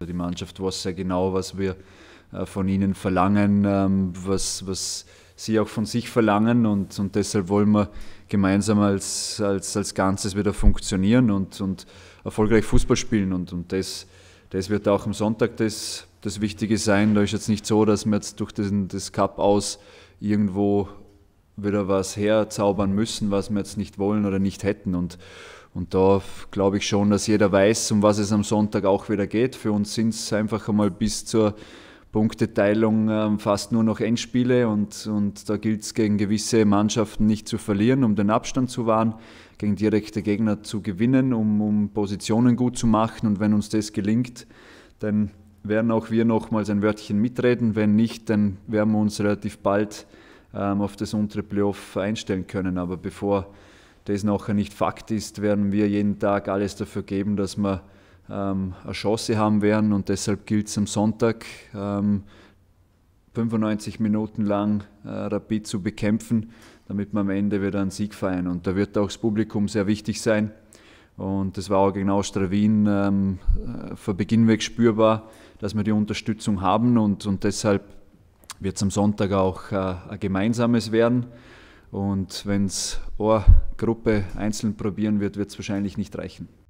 Also die Mannschaft weiß sehr genau, was wir äh, von ihnen verlangen, ähm, was, was sie auch von sich verlangen und, und deshalb wollen wir gemeinsam als, als, als Ganzes wieder funktionieren und, und erfolgreich Fußball spielen und, und das, das wird auch am Sonntag das, das Wichtige sein. Da ist jetzt nicht so, dass wir jetzt durch den, das Cup aus irgendwo wieder was herzaubern müssen, was wir jetzt nicht wollen oder nicht hätten und und da glaube ich schon, dass jeder weiß, um was es am Sonntag auch wieder geht. Für uns sind es einfach einmal bis zur Punkteteilung ähm, fast nur noch Endspiele und, und da gilt es gegen gewisse Mannschaften nicht zu verlieren, um den Abstand zu wahren, gegen direkte Gegner zu gewinnen, um, um Positionen gut zu machen. Und wenn uns das gelingt, dann werden auch wir nochmals ein Wörtchen mitreden. Wenn nicht, dann werden wir uns relativ bald ähm, auf das untere Playoff einstellen können. Aber bevor das nachher nicht Fakt ist, werden wir jeden Tag alles dafür geben, dass wir ähm, eine Chance haben werden. Und deshalb gilt es am Sonntag, ähm, 95 Minuten lang äh, Rapid zu bekämpfen, damit wir am Ende wieder einen Sieg feiern. Und da wird auch das Publikum sehr wichtig sein. Und das war auch gegen Austria ähm, äh, von Beginn weg spürbar, dass wir die Unterstützung haben. Und, und deshalb wird es am Sonntag auch äh, ein gemeinsames werden. Und wenn es ein Gruppe einzeln probieren wird, wird es wahrscheinlich nicht reichen.